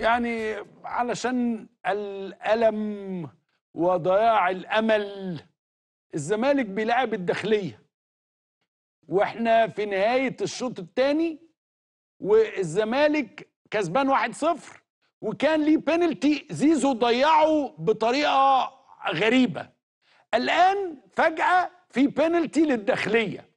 يعني علشان الألم وضياع الأمل الزمالك بيلعب الداخلية واحنا في نهاية الشوط الثاني والزمالك كسبان 1-0 وكان ليه بينالتي زيزو ضيعه بطريقة غريبة الآن فجأة في بينالتي للداخلية